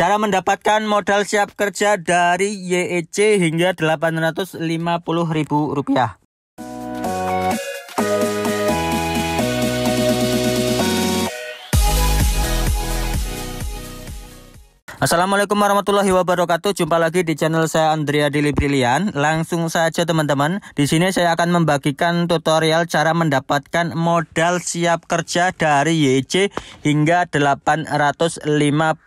Cara mendapatkan modal siap kerja dari YEC hingga Rp850.000. Assalamualaikum warahmatullahi wabarakatuh. Jumpa lagi di channel saya Andrea Dili Brilian. Langsung saja teman-teman. Di sini saya akan membagikan tutorial cara mendapatkan modal siap kerja dari YC hingga Rp850.000.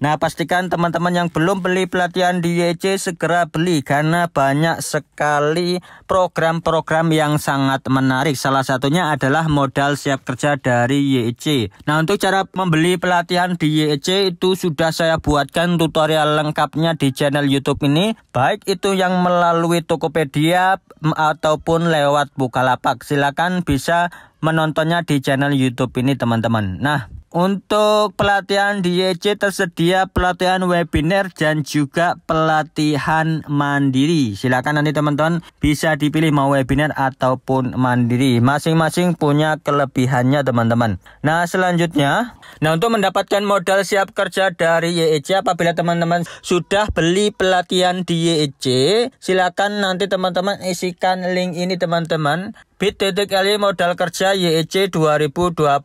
Nah, pastikan teman-teman yang belum beli pelatihan di YC segera beli karena banyak sekali program-program yang sangat menarik. Salah satunya adalah modal siap kerja dari YC. Nah, untuk cara membeli pelatihan di YC itu sudah saya buatkan tutorial lengkapnya di channel YouTube ini, baik itu yang melalui Tokopedia ataupun lewat Bukalapak. Silakan bisa menontonnya di channel YouTube ini, teman-teman. Nah, untuk pelatihan di YC tersedia pelatihan webinar dan juga pelatihan mandiri. Silakan nanti teman-teman bisa dipilih mau webinar ataupun mandiri. Masing-masing punya kelebihannya teman-teman. Nah selanjutnya, nah untuk mendapatkan modal siap kerja dari YEC apabila teman-teman sudah beli pelatihan di YEC, silakan nanti teman-teman isikan link ini teman-teman bit.ly modal kerja YEC 2024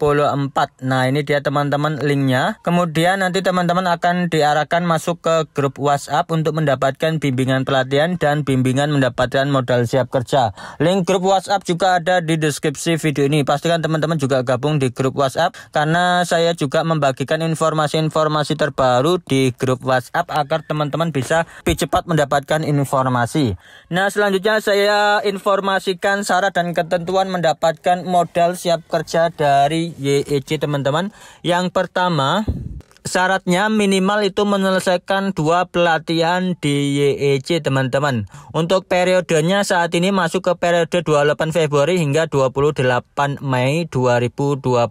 nah ini dia teman-teman linknya kemudian nanti teman-teman akan diarahkan masuk ke grup WhatsApp untuk mendapatkan bimbingan pelatihan dan bimbingan mendapatkan modal siap kerja link grup WhatsApp juga ada di deskripsi video ini pastikan teman-teman juga gabung di grup WhatsApp karena saya juga membagikan informasi-informasi terbaru di grup WhatsApp agar teman-teman bisa lebih cepat mendapatkan informasi nah selanjutnya saya informasikan syarat dan ketentuan mendapatkan modal siap kerja dari YEC teman-teman. Yang pertama, syaratnya minimal itu menyelesaikan dua pelatihan di YEC teman-teman untuk periodenya saat ini masuk ke periode 28 Februari hingga 28 Mei 2024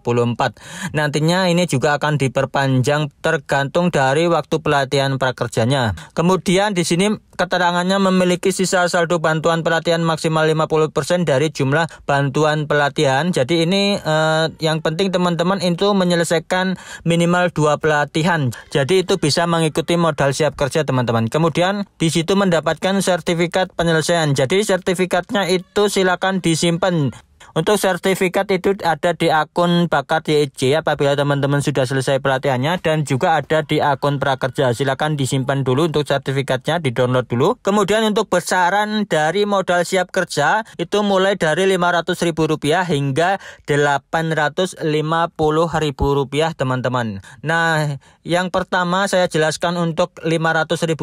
nantinya ini juga akan diperpanjang tergantung dari waktu pelatihan prakerjanya kemudian di sini keterangannya memiliki sisa saldo bantuan pelatihan maksimal 50% dari jumlah bantuan pelatihan. Jadi ini eh, yang penting teman-teman itu menyelesaikan minimal dua pelatihan. Jadi itu bisa mengikuti modal siap kerja teman-teman. Kemudian di situ mendapatkan sertifikat penyelesaian. Jadi sertifikatnya itu silakan disimpan untuk sertifikat itu ada di akun Bakat YJ apabila teman-teman sudah selesai pelatihannya dan juga ada di akun Prakerja. Silakan disimpan dulu untuk sertifikatnya, di-download dulu. Kemudian untuk besaran dari modal siap kerja itu mulai dari Rp500.000 hingga Rp850.000 teman-teman. Nah, yang pertama saya jelaskan untuk Rp500.000.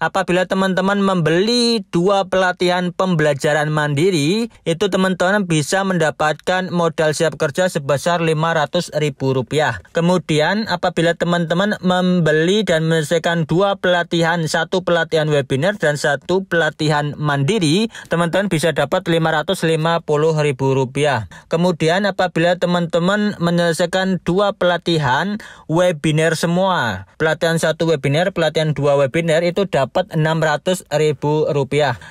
Apabila teman-teman membeli dua pelatihan pembelajaran mandiri, itu teman-teman bisa mendapatkan modal siap kerja sebesar Rp500.000. Kemudian apabila teman-teman membeli dan menyelesaikan dua pelatihan, satu pelatihan webinar dan satu pelatihan mandiri, teman-teman bisa dapat Rp550.000. Kemudian apabila teman-teman menyelesaikan dua pelatihan webinar semua, pelatihan satu webinar, pelatihan dua webinar itu dapat Rp600.000.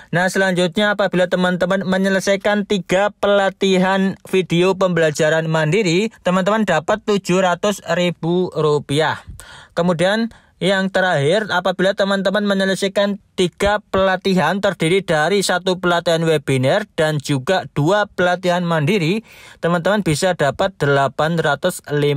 Nah, selanjutnya apabila teman-teman menyelesaikan tiga pelatihan video pembelajaran mandiri, teman-teman dapat Rp700.000. Kemudian yang terakhir, apabila teman-teman menyelesaikan tiga pelatihan terdiri dari satu pelatihan webinar dan juga dua pelatihan mandiri teman-teman bisa dapat Rp850.000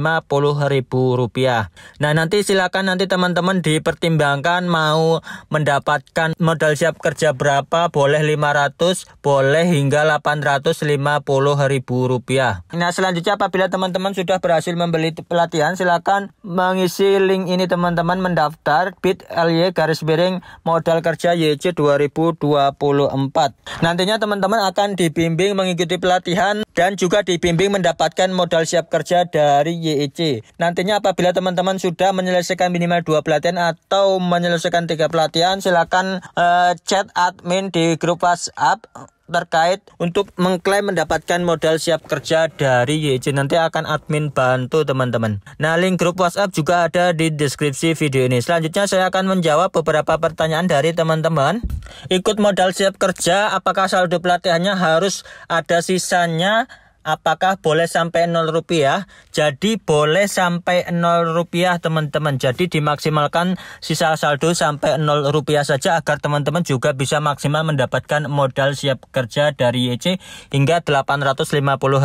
nah nanti silakan nanti teman-teman dipertimbangkan mau mendapatkan modal siap kerja berapa boleh 500 boleh hingga Rp850.000 nah selanjutnya apabila teman-teman sudah berhasil membeli pelatihan silakan mengisi link ini teman-teman mendaftar bit.ly garis miring modal Kerja YC 2024. Nantinya teman-teman akan dibimbing mengikuti pelatihan dan juga dibimbing mendapatkan modal siap kerja dari YEC. Nantinya apabila teman-teman sudah menyelesaikan minimal dua pelatihan atau menyelesaikan tiga pelatihan, silakan uh, chat admin di grup WhatsApp terkait untuk mengklaim mendapatkan modal siap kerja dari YC nanti akan admin bantu teman-teman nah link grup WhatsApp juga ada di deskripsi video ini selanjutnya saya akan menjawab beberapa pertanyaan dari teman-teman ikut modal siap kerja apakah saldo pelatihannya harus ada sisanya apakah boleh sampai 0 rupiah jadi boleh sampai 0 rupiah teman-teman jadi dimaksimalkan sisa saldo sampai 0 rupiah saja agar teman-teman juga bisa maksimal mendapatkan modal siap kerja dari YC hingga 850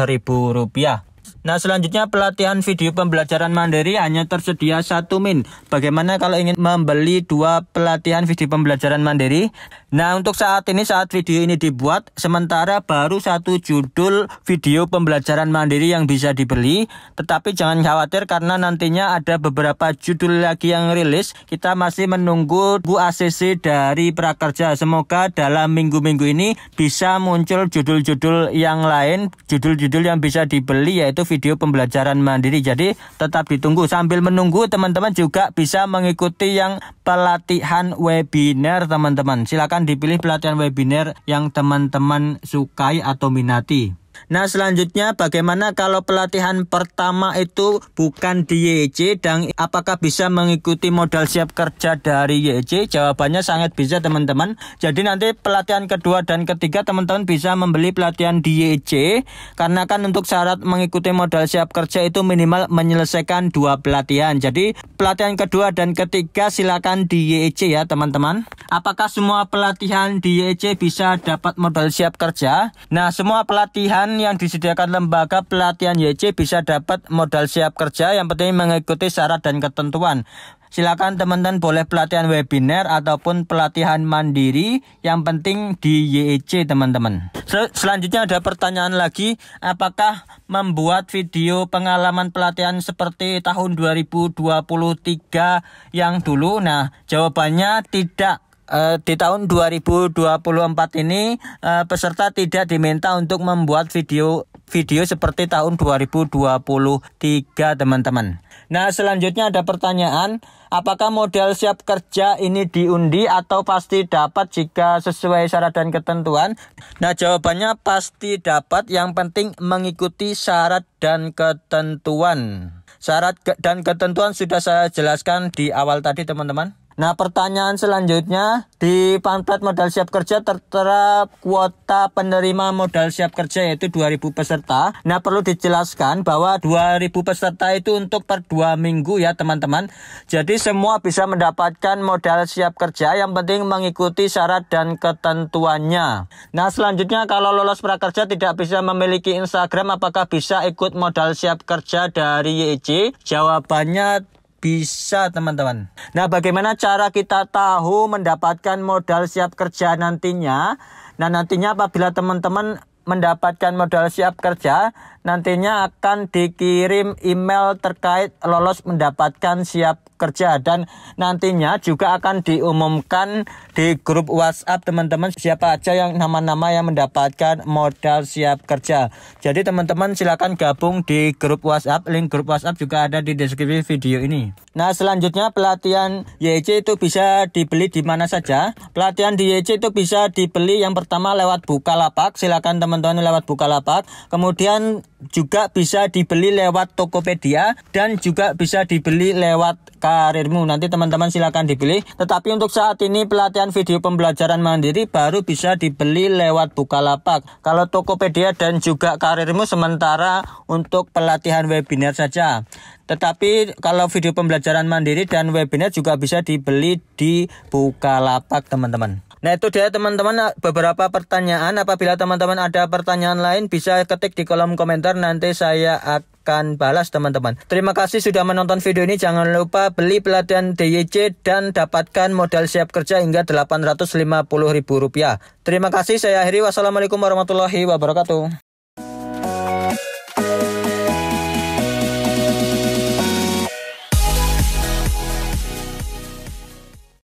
ribu rupiah Nah selanjutnya pelatihan video pembelajaran Mandiri hanya tersedia satu min. Bagaimana kalau ingin membeli dua pelatihan video pembelajaran Mandiri? Nah untuk saat ini saat video ini dibuat, sementara baru satu judul video pembelajaran Mandiri yang bisa dibeli. Tetapi jangan khawatir karena nantinya ada beberapa judul lagi yang rilis. Kita masih menunggu Bu ACC dari Prakerja. Semoga dalam minggu-minggu ini bisa muncul judul-judul yang lain, judul-judul yang bisa dibeli yaitu video pembelajaran mandiri. Jadi tetap ditunggu. Sambil menunggu teman-teman juga bisa mengikuti yang pelatihan webinar teman-teman. Silahkan dipilih pelatihan webinar yang teman-teman sukai atau minati. Nah selanjutnya bagaimana kalau pelatihan pertama itu bukan di YC dan apakah bisa mengikuti modal siap kerja dari YC? Jawabannya sangat bisa teman-teman. Jadi nanti pelatihan kedua dan ketiga teman-teman bisa membeli pelatihan di YC karena kan untuk syarat mengikuti modal siap kerja itu minimal menyelesaikan dua pelatihan. Jadi pelatihan kedua dan ketiga silakan di YC ya teman-teman. Apakah semua pelatihan di YC bisa dapat modal siap kerja? Nah semua pelatihan pelatihan yang disediakan lembaga pelatihan YC bisa dapat modal siap kerja yang penting mengikuti syarat dan ketentuan. Silakan teman-teman boleh pelatihan webinar ataupun pelatihan mandiri yang penting di YEC teman-teman. Sel selanjutnya ada pertanyaan lagi, apakah membuat video pengalaman pelatihan seperti tahun 2023 yang dulu? Nah, jawabannya tidak Eh, di tahun 2024 ini eh, peserta tidak diminta untuk membuat video video seperti tahun 2023 teman-teman. Nah selanjutnya ada pertanyaan, apakah model siap kerja ini diundi atau pasti dapat jika sesuai syarat dan ketentuan? Nah jawabannya pasti dapat, yang penting mengikuti syarat dan ketentuan. Syarat dan ketentuan sudah saya jelaskan di awal tadi teman-teman. Nah, pertanyaan selanjutnya di pamflet modal siap kerja tertera kuota penerima modal siap kerja yaitu 2000 peserta. Nah, perlu dijelaskan bahwa 2000 peserta itu untuk per 2 minggu ya, teman-teman. Jadi semua bisa mendapatkan modal siap kerja yang penting mengikuti syarat dan ketentuannya. Nah, selanjutnya kalau lolos prakerja tidak bisa memiliki Instagram apakah bisa ikut modal siap kerja dari YEC? Jawabannya bisa teman-teman. Nah bagaimana cara kita tahu mendapatkan modal siap kerja nantinya? Nah nantinya apabila teman-teman mendapatkan modal siap kerja, nantinya akan dikirim email terkait lolos mendapatkan siap kerja dan nantinya juga akan diumumkan di grup WhatsApp teman-teman siapa aja yang nama-nama yang mendapatkan modal siap kerja. Jadi teman-teman silakan gabung di grup WhatsApp, link grup WhatsApp juga ada di deskripsi video ini. Nah, selanjutnya pelatihan YC itu bisa dibeli di mana saja. Pelatihan di YC itu bisa dibeli yang pertama lewat Bukalapak, silakan teman-teman lewat Bukalapak. Kemudian juga bisa dibeli lewat Tokopedia dan juga bisa dibeli lewat karirmu. Nanti teman-teman silahkan dibeli. Tetapi untuk saat ini pelatihan video pembelajaran mandiri baru bisa dibeli lewat Bukalapak. Kalau Tokopedia dan juga karirmu sementara untuk pelatihan webinar saja. Tetapi kalau video pembelajaran mandiri dan webinar juga bisa dibeli di Bukalapak teman-teman. Nah itu dia teman-teman beberapa pertanyaan. Apabila teman-teman ada pertanyaan lain bisa ketik di kolom komentar nanti saya akan balas teman-teman. Terima kasih sudah menonton video ini. Jangan lupa beli pelatihan DYC dan dapatkan modal siap kerja hingga rp rupiah. Terima kasih saya akhiri. Wassalamualaikum warahmatullahi wabarakatuh.